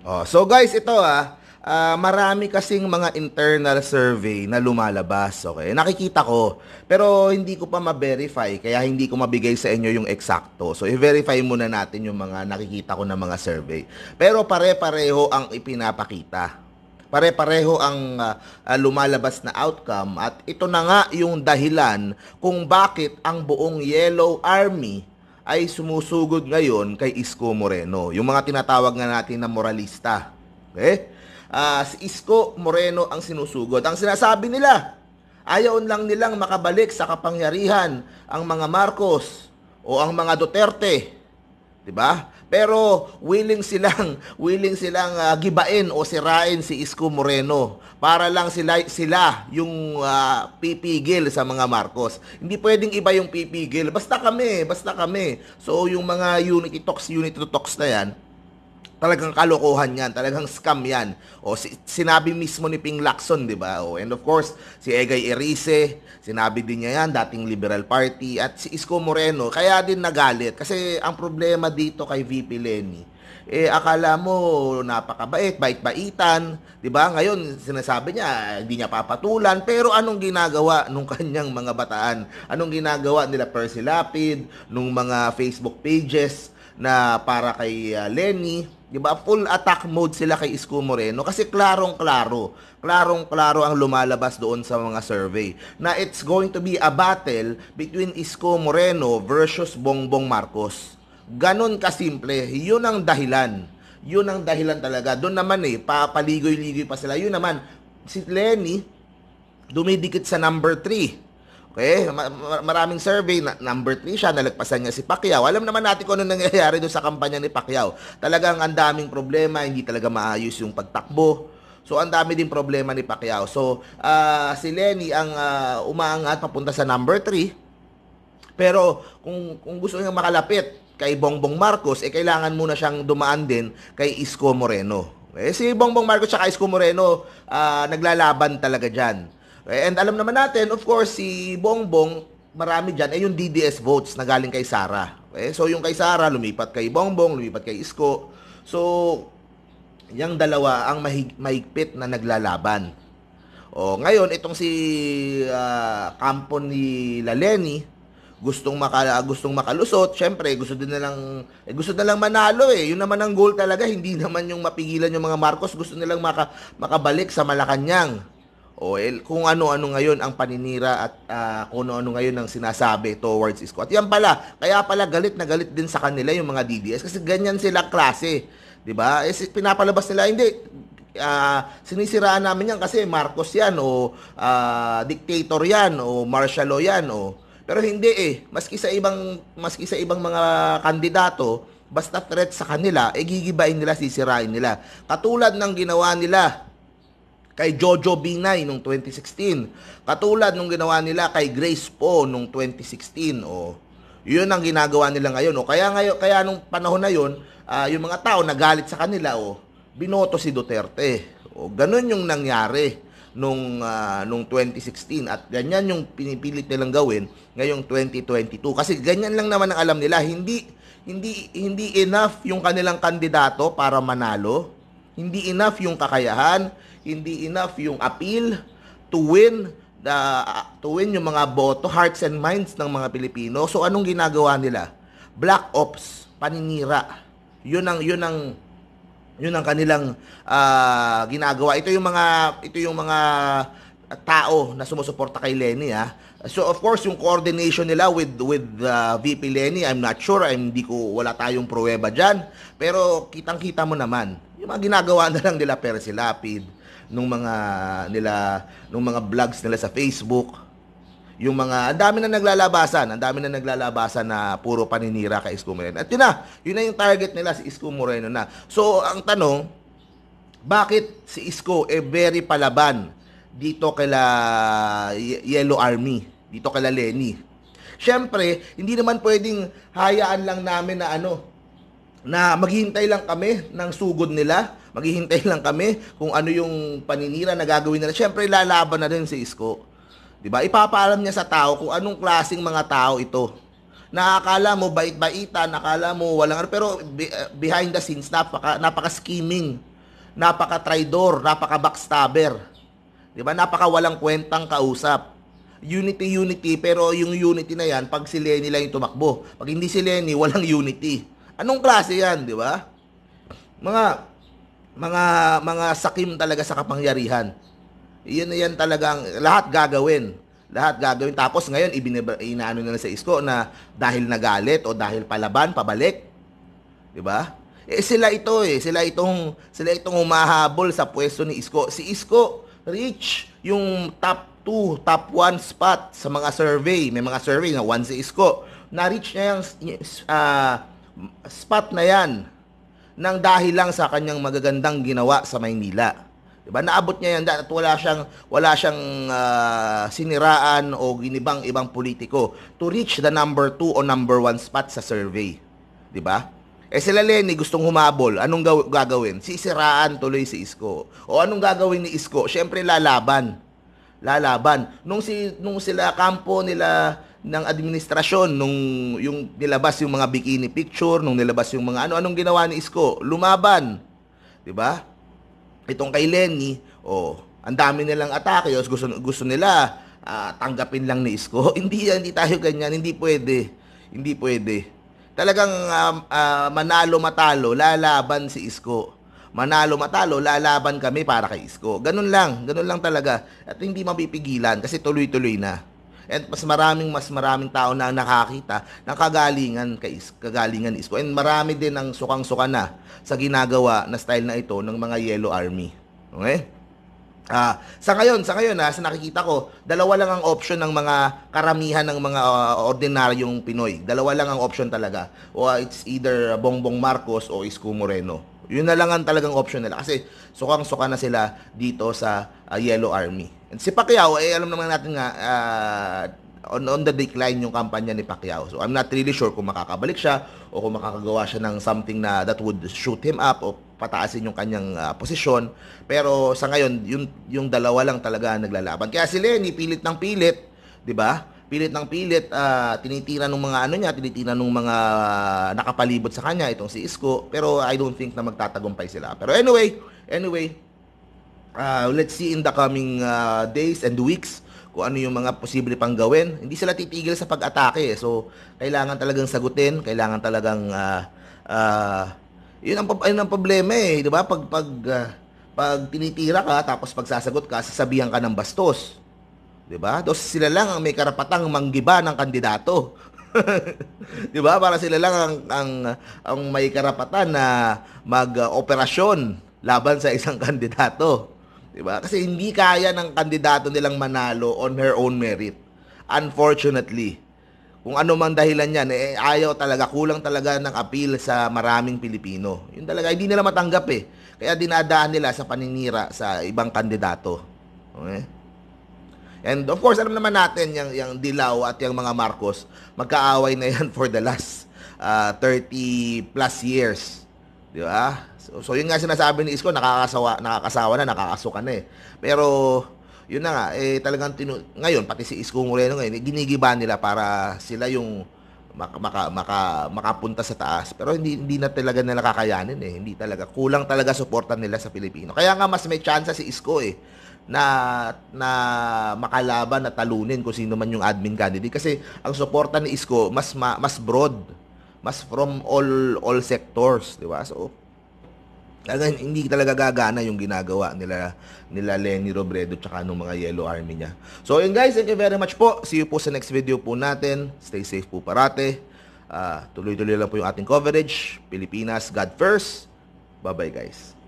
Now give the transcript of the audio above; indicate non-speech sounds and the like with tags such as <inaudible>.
Oh, so guys, ito ah, uh, marami kasing mga internal survey na lumalabas, okay? Nakikita ko, pero hindi ko pa ma-verify, kaya hindi ko mabigay sa inyo yung eksakto. So, i-verify muna natin yung mga nakikita ko na mga survey. Pero pare-pareho ang ipinapakita. Pare-pareho ang uh, lumalabas na outcome at ito na nga yung dahilan kung bakit ang buong Yellow Army ay sumusugod ngayon kay Isko Moreno. Yung mga tinatawag nga natin na moralista. Okay? Uh, si Isko Moreno ang sinusugod. Ang sinasabi nila, ayaw lang nilang makabalik sa kapangyarihan ang mga Marcos o ang mga Duterte 'di ba? Pero willing silang <laughs> willing silang uh, gibain o sirain si Isko Moreno para lang sila sila yung uh, pipigil sa mga Marcos. Hindi pwedeng iba yung pipigil. Basta kami, basta kami. So yung mga unit talks, unit talks na 'yan, talagang kalokohan yan, talagang scam yan. O si, sinabi mismo ni Ping Lacson, 'di ba? O and of course, si Egay Erice, sinabi din niya yan, dating Liberal Party at si Isko Moreno, kaya din nagalit kasi ang problema dito kay VP Lenny eh akala mo napakabait, bait-baitan, 'di ba? Ngayon sinasabi niya hindi niya papatulan, pero anong ginagawa nung <laughs> kanyang mga bataan? Anong ginagawa nila Percy Lapid, nung mga Facebook pages na para kay uh, ah, Lenny? 'di ba? Full attack mode sila kay Isko Moreno kasi klarong-klaro, klarong-klaro ang lumalabas doon sa mga survey na it's going to be a battle between Isko Moreno versus Bongbong Marcos. Ganon simple, 'yun ang dahilan. 'Yun ang dahilan talaga. Doon naman eh, papaligoy-ligoy pa sila. 'Yun naman si Lenny dumidikit sa number 3 Okay, maraming survey, na, number 3 siya, nalagpasan niya si Pacquiao. Alam naman natin kung ano nangyayari doon sa kampanya ni Pacquiao. Talagang ang daming problema, hindi talaga maayos yung pagtakbo. So ang dami din problema ni Pacquiao. So uh, si Lenny ang uh, umaangat papunta sa number 3. Pero kung kung gusto niya makalapit kay Bongbong Marcos, eh kailangan muna siyang dumaan din kay Isko Moreno. Eh si Bongbong Marcos at Isko Moreno uh, naglalaban talaga diyan. Eh, and alam naman natin, of course, si Bongbong, marami dyan, eh yung DDS votes na galing kay Sara. Eh, So yung kay Sara, lumipat kay Bongbong, lumipat kay Isko. So, yung dalawa ang mahig- mahigpit na naglalaban. O, ngayon, itong si uh, kampo ni Laleni, gustong maka gustong makalusot, syempre gusto din nilang eh, gusto na lang manalo eh. Yun naman ang goal talaga, hindi naman yung mapigilan yung mga Marcos, gusto nilang maka, makabalik sa Malacañang o el, kung ano-ano ngayon ang paninira at uh, kung ano-ano ngayon ang sinasabi towards Isko. At yan pala, kaya pala galit na galit din sa kanila yung mga DDS kasi ganyan sila klase. 'Di ba? Eh pinapalabas nila hindi uh, sinisiraan namin yan kasi Marcos yan o uh, dictator yan o martial law yan o pero hindi eh maski sa ibang maski sa ibang mga kandidato basta threat sa kanila eh gigibain nila sisirain nila katulad ng ginawa nila kay Jojo Binay nung 2016. Katulad nung ginawa nila kay Grace Po nung 2016. O, yun ang ginagawa nila ngayon. O, kaya, ngayon, kaya nung panahon na yun, uh, yung mga tao nagalit sa kanila, o, binoto si Duterte. O, ganun yung nangyari nung, uh, nung 2016. At ganyan yung pinipilit nilang gawin ngayong 2022. Kasi ganyan lang naman ang alam nila. Hindi, hindi, hindi enough yung kanilang kandidato para manalo hindi enough yung kakayahan, hindi enough yung appeal to win the to win yung mga boto, hearts and minds ng mga Pilipino. So anong ginagawa nila? Black ops, paninira. 'Yun ang 'yun ang yun ang kanilang uh, ginagawa. Ito yung mga ito yung mga tao na sumusuporta kay Lenny ha. Ah. So of course yung coordination nila with with uh, ah, VP Lenny, I'm not sure, I'm hindi ko wala tayong pruweba diyan. Pero kitang-kita mo naman yung mga ginagawa na lang nila pero Percy Lapid, nung mga nila, nung mga vlogs nila sa Facebook, yung mga, ang dami na naglalabasan, ang dami na naglalabasan na puro paninira kay Isko Moreno. At yun na, yun na yung target nila, si Isko Moreno na. So, ang tanong, bakit si Isko e eh, very palaban dito kala Yellow Army, dito kala Lenny? Siyempre, hindi naman pwedeng hayaan lang namin na ano, na maghihintay lang kami ng sugod nila, maghihintay lang kami kung ano yung paninira na gagawin nila. Siyempre, lalaban na rin si Isko. 'Di ba? Ipapaalam niya sa tao kung anong klasing mga tao ito. Nakakala mo bait baita nakala mo walang ano, pero eh, behind the scenes napaka napaka-scheming, napaka-traidor, napaka-backstabber. 'Di ba? Napaka walang kwentang kausap unity unity pero yung unity na yan pag si Lenny lang yung tumakbo pag hindi si Lenny walang unity Anong klase yan, di ba? Mga, mga, mga sakim talaga sa kapangyarihan. Iyan na yan talagang, lahat gagawin. Lahat gagawin. Tapos ngayon, ibinib- inaano na sa isko na dahil nagalit o dahil palaban, pabalik. Di ba? Eh sila ito eh, sila itong sila itong humahabol sa pwesto ni Isko. Si Isko reach yung top 2, top 1 spot sa mga survey. May mga survey na 1 si Isko. Na-reach niya yung uh, spot na yan ng dahil lang sa kanyang magagandang ginawa sa Maynila. Diba? Naabot niya yan at wala siyang wala siyang uh, siniraan o ginibang ibang politiko to reach the number 2 o number 1 spot sa survey. 'Di ba? Eh sila Lenny gustong humabol. Anong gaw- gagawin? Sisiraan tuloy si Isko. O anong gagawin ni Isko? Siyempre lalaban. Lalaban. Nung si nung sila kampo nila ng administrasyon nung yung nilabas yung mga bikini picture, nung nilabas yung mga ano anong ginawa ni Isko? Lumaban. 'Di ba? Itong kay Lenny, oh, ang dami nilang atake, oh, gusto gusto nila uh, tanggapin lang ni Isko. <laughs> hindi hindi tayo ganyan, hindi pwede. Hindi pwede. Talagang uh, uh, manalo matalo, lalaban si Isko manalo matalo, lalaban kami para kay Isko. Ganun lang, ganun lang talaga. At hindi mapipigilan kasi tuloy-tuloy na. At mas maraming mas maraming tao na nakakita ng kagalingan kay is, kagalingan Isko. And marami din ang sukang-suka na sa ginagawa na style na ito ng mga Yellow Army. Okay? Ah, sa ngayon, sa ngayon ha, ah, sa nakikita ko, dalawa lang ang option ng mga karamihan ng mga uh, ordinaryong Pinoy. Dalawa lang ang option talaga. O uh, it's either Bongbong Marcos o Isko Moreno. Yun na lang ang talagang option nila kasi sukang-suka na sila dito sa uh, Yellow Army. And si Pacquiao, eh, alam naman natin nga, uh, on, on the decline yung kampanya ni Pacquiao. So I'm not really sure kung makakabalik siya o kung makakagawa siya ng something na that would shoot him up o pataasin yung kanyang uh, posisyon. Pero sa ngayon, yung, yung dalawa lang talaga naglalaban. Kaya si Lenny, pilit ng pilit, di ba? pilit ng pilit uh, tinitira ng mga ano niya, tinitira ng mga nakapalibot sa kanya itong si Isko, pero I don't think na magtatagumpay sila. Pero anyway, anyway, uh, let's see in the coming uh, days and weeks kung ano yung mga posible pang gawin. Hindi sila titigil sa pag-atake. Eh. So, kailangan talagang sagutin, kailangan talagang uh, uh, yun ang yun ang problema eh, 'di ba? Pag pag uh, pag tinitira ka tapos pagsasagot ka, sasabihan ka ng bastos. 'Di ba? Dos sila lang ang may karapatang manggiba ng kandidato. <laughs> 'Di ba? Para sila lang ang ang, ang may karapatan na mag-operasyon laban sa isang <laughs> kandidato. 'Di ba? Kasi hindi kaya ng kandidato nilang manalo on her own merit. Unfortunately, kung ano mang dahilan niyan, eh, ayaw talaga, kulang talaga ng appeal sa maraming Pilipino. Yun talaga, hindi nila matanggap eh. Kaya dinadaan nila sa paninira sa ibang kandidato. Okay? And of course, alam naman natin yung, yung Dilaw at yung mga Marcos, magkaaway na yan <laughs> for the last uh, ah, 30 plus years. Di ba? So, so yun nga sinasabi ni Isko, nakakasawa, nakakasawa na, nakakasuka na eh. Pero yun na nga, eh, talagang tinu- ngayon, pati si Isko Moreno ngayon, eh, ginigiba nila para sila yung maka, maka, maka, makapunta sa taas. Pero hindi, hindi na talaga nila kakayanin eh. Hindi talaga. Kulang talaga suporta nila sa Pilipino. Kaya nga mas may chance si Isko eh na na makalaban at talunin kung sino man yung admin candidate kasi ang suporta ni Isko mas ma, mas broad, mas from all all sectors, di ba? So talaga, hindi talaga gagana yung ginagawa nila nila Lenny Robredo tsaka nung mga Yellow Army niya. So yun guys, thank you very much po. See you po sa next video po natin. Stay safe po parate. Uh, tuloy-tuloy lang po yung ating coverage. Pilipinas, God first. Bye-bye guys.